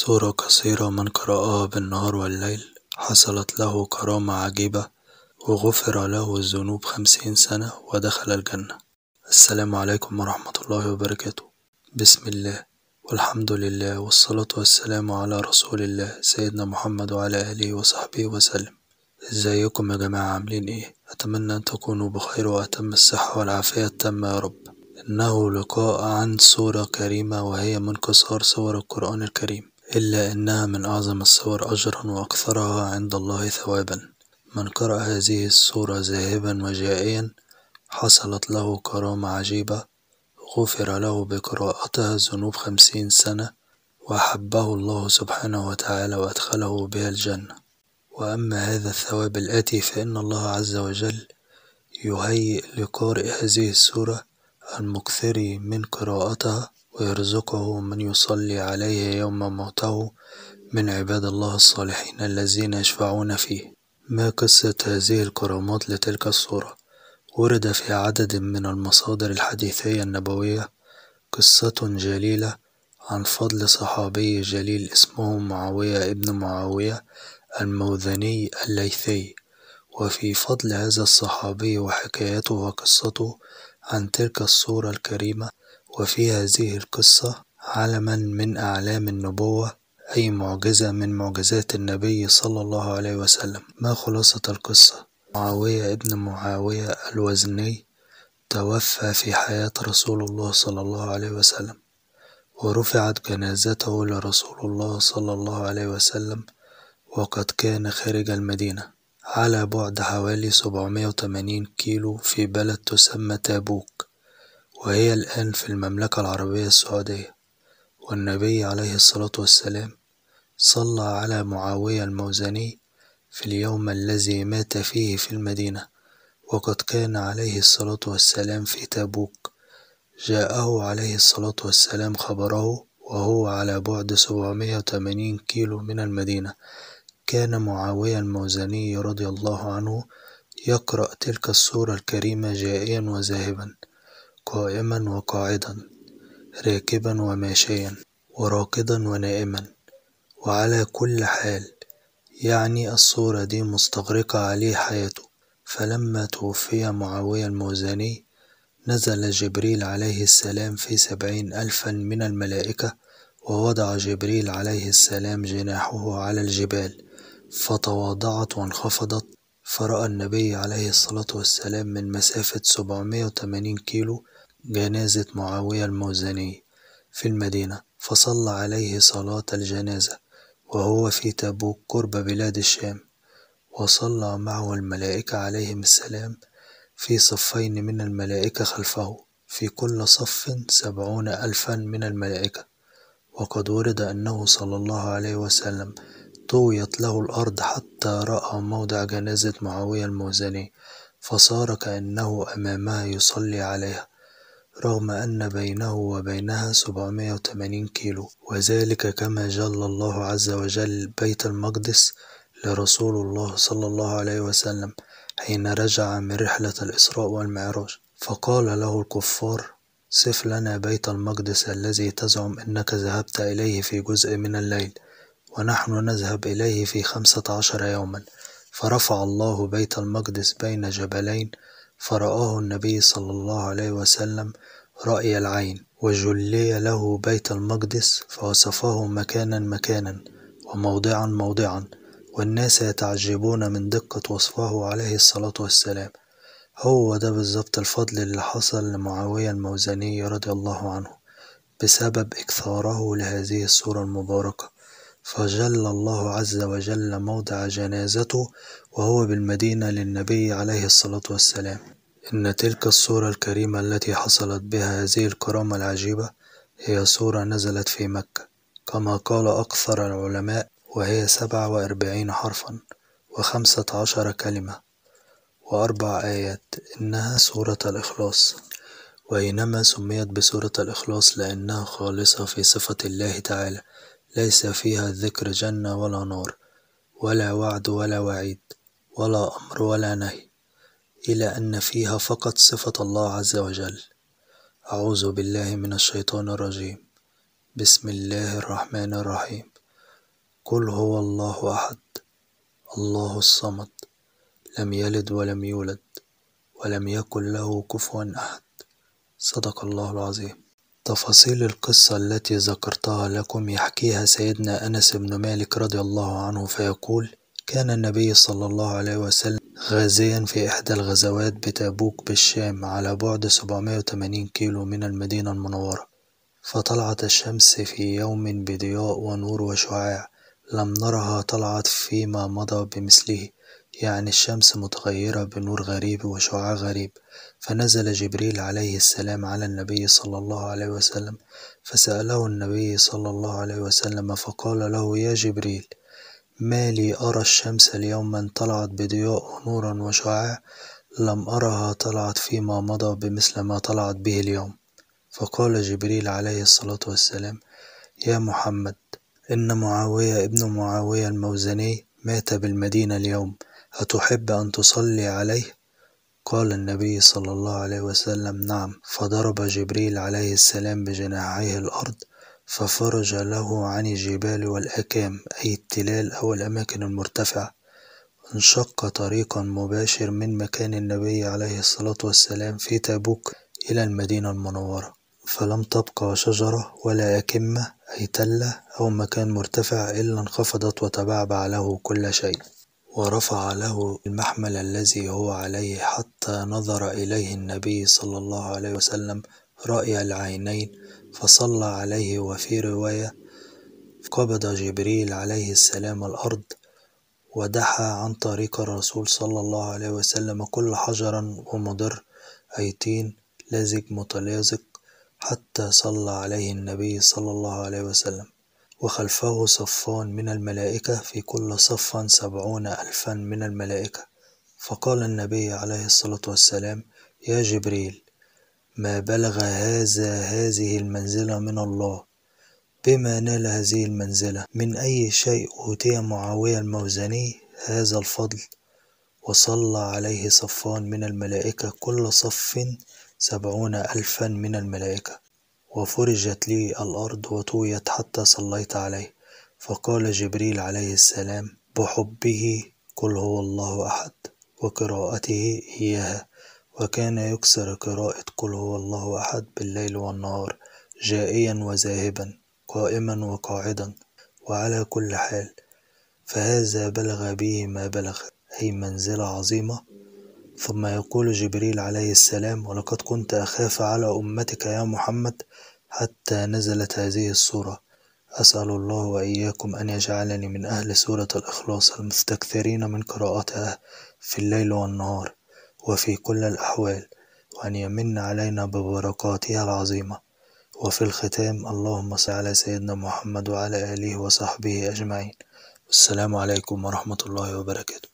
سورة قصيرة من قرأها بالنهار والليل حصلت له كرامة عجيبة وغفر له الذنوب خمسين سنة ودخل الجنة السلام عليكم ورحمة الله وبركاته بسم الله والحمد لله والصلاة والسلام على رسول الله سيدنا محمد وعلى آله وصحبه وسلم ازيكم يا جماعة عاملين ايه اتمنى ان تكونوا بخير واتم الصحة والعافية التامة يا رب انه لقاء عن سورة كريمة وهي من قصار سور القرآن الكريم إلا أنها من أعظم الصور أجرا وأكثرها عند الله ثوابا من قرأ هذه السورة ذاهبا وجائيا حصلت له كرامة عجيبة غفر له بقراءتها ذنوب خمسين سنة وأحبه الله سبحانه وتعالى وأدخله بها الجنة وأما هذا الثواب الآتي فإن الله عز وجل يهيئ لقارئ هذه السورة المكثر من قراءتها ويرزقه من يصلي عليه يوم موته من عباد الله الصالحين الذين يشفعون فيه ما قصة هذه الكرامات لتلك الصورة؟ ورد في عدد من المصادر الحديثية النبوية قصة جليلة عن فضل صحابي جليل اسمه معاوية ابن معاوية الموذني الليثي وفي فضل هذا الصحابي وحكايته وقصته عن تلك الصورة الكريمة وفي هذه القصة علما من أعلام النبوة أي معجزة من معجزات النبي صلى الله عليه وسلم ما خلاصة القصة؟ معاوية ابن معاوية الوزني توفى في حياة رسول الله صلى الله عليه وسلم ورفعت جنازته لرسول الله صلى الله عليه وسلم وقد كان خارج المدينة على بعد حوالي 780 كيلو في بلد تسمى تابوك وهي الآن في المملكة العربية السعودية والنبي عليه الصلاة والسلام صلى على معاوية الموزني في اليوم الذي مات فيه في المدينة وقد كان عليه الصلاة والسلام في تبوك جاءه عليه الصلاة والسلام خبره وهو على بعد 780 كيلو من المدينة كان معاوية الموزني رضي الله عنه يقرأ تلك السورة الكريمة جائيا وذاهبا قائما وقاعدا راكبا وماشيا وراكضا ونائما وعلى كل حال يعني الصورة دي مستغرقة عليه حياته فلما توفي معاوية الموزاني نزل جبريل عليه السلام في سبعين ألفا من الملائكة ووضع جبريل عليه السلام جناحه على الجبال فتواضعت وانخفضت فرأى النبي عليه الصلاة والسلام من مسافة سبعمائة وثمانين كيلو جنازة معاوية الموزني في المدينة فصلى عليه صلاة الجنازة وهو في تبوك قرب بلاد الشام وصلى معه الملائكة عليهم السلام في صفين من الملائكة خلفه في كل صف سبعون ألفا من الملائكة وقد ورد أنه صلى الله عليه وسلم طويت له الأرض حتى رأى موضع جنازة معاوية الموزني فصار كأنه أمامها يصلي عليها رغم أن بينه وبينها سبعمائة كيلو وذلك كما جل الله عز وجل بيت المقدس لرسول الله صلى الله عليه وسلم حين رجع من رحلة الإسراء والمعراج فقال له الكفار صف لنا بيت المقدس الذي تزعم أنك ذهبت إليه في جزء من الليل ونحن نذهب إليه في خمسة عشر يوما فرفع الله بيت المقدس بين جبلين فرآه النبي صلى الله عليه وسلم رأي العين وجلي له بيت المقدس فوصفه مكانا مكانا وموضعا موضعا والناس يتعجبون من دقة وصفه عليه الصلاة والسلام هو ده بالظبط الفضل اللي حصل لمعاوية الموزني رضي الله عنه بسبب إكثاره لهذه الصورة المباركة فجل الله عز وجل موضع جنازته وهو بالمدينة للنبي عليه الصلاة والسلام إن تلك الصورة الكريمة التي حصلت بها هذه الكرامة العجيبة هي صورة نزلت في مكة كما قال أكثر العلماء وهي سبع وأربعين حرفا وخمسة عشر كلمة وأربع آيات إنها سورة الإخلاص وإنما سميت بسورة الإخلاص لأنها خالصة في صفة الله تعالى ليس فيها الذكر جنة ولا نار ولا وعد ولا وعيد ولا أمر ولا نهي إلى أن فيها فقط صفة الله عز وجل أعوذ بالله من الشيطان الرجيم بسم الله الرحمن الرحيم قل هو الله أحد الله الصمد لم يلد ولم يولد ولم يكن له كفوا أحد صدق الله العظيم تفاصيل القصة التي ذكرتها لكم يحكيها سيدنا أنس بن مالك رضي الله عنه فيقول كان النبي صلى الله عليه وسلم غازيا في إحدى الغزوات بتابوك بالشام على بعد 780 كيلو من المدينة المنورة فطلعت الشمس في يوم بضياء ونور وشعاع لم نرها طلعت فيما مضى بمثله يعني الشمس متغيرة بنور غريب وشعاع غريب فنزل جبريل عليه السلام على النبي صلى الله عليه وسلم فسأله النبي صلى الله عليه وسلم فقال له يا جبريل ما لي أرى الشمس اليوم من طلعت بضياء ونورا وشعاع لم أرها طلعت فيما مضى بمثل ما طلعت به اليوم فقال جبريل عليه الصلاة والسلام يا محمد إن معاوية ابن معاوية الموزني مات بالمدينة اليوم أتحب أن تصلي عليه ؟ قال النبي صلى الله عليه وسلم: نعم، فضرب جبريل عليه السلام بجناحيه الأرض، ففرج له عن الجبال والأكام أي التلال أو الأماكن المرتفعة، انشق طريق مباشر من مكان النبي عليه الصلاة والسلام في تابوك إلى المدينة المنورة، فلم تبقى شجرة ولا أكمة أي تلة أو مكان مرتفع إلا انخفضت وتبعبع له كل شيء. ورفع له المحمل الذي هو عليه حتى نظر إليه النبي صلى الله عليه وسلم رأي العينين فصلى عليه وفي رواية قبض جبريل عليه السلام الأرض ودحى عن طريق الرسول صلى الله عليه وسلم كل حجرا ومضر أيتين لزج متلازق حتى صلى عليه النبي صلى الله عليه وسلم وخلفه صفان من الملائكة في كل صف سبعون ألفا من الملائكة فقال النبي عليه الصلاة والسلام يا جبريل ما بلغ هذا هذه المنزلة من الله بما نال هذه المنزلة من أي شيء أوتي معاوية الموزني هذا الفضل وصلى عليه صفان من الملائكة كل صف سبعون ألفا من الملائكة وفرجت لي الأرض وطويت حتى صليت عليه فقال جبريل عليه السلام بحبه قل هو الله أحد وقراءته إياها وكان يكسر قراءة قل هو الله أحد بالليل والنهار جائيا وذاهبا قائما وقاعدا وعلى كل حال فهذا بلغ به ما بلغ أي منزلة عظيمة ثم يقول جبريل عليه السلام ولقد كنت أخاف على أمتك يا محمد حتى نزلت هذه السورة أسأل الله وإياكم أن يجعلني من أهل سورة الإخلاص المستكثرين من قراءتها في الليل والنهار وفي كل الأحوال وأن يمن علينا ببركاتها العظيمة وفي الختام اللهم صل على سيدنا محمد وعلى آله وصحبه أجمعين والسلام عليكم ورحمة الله وبركاته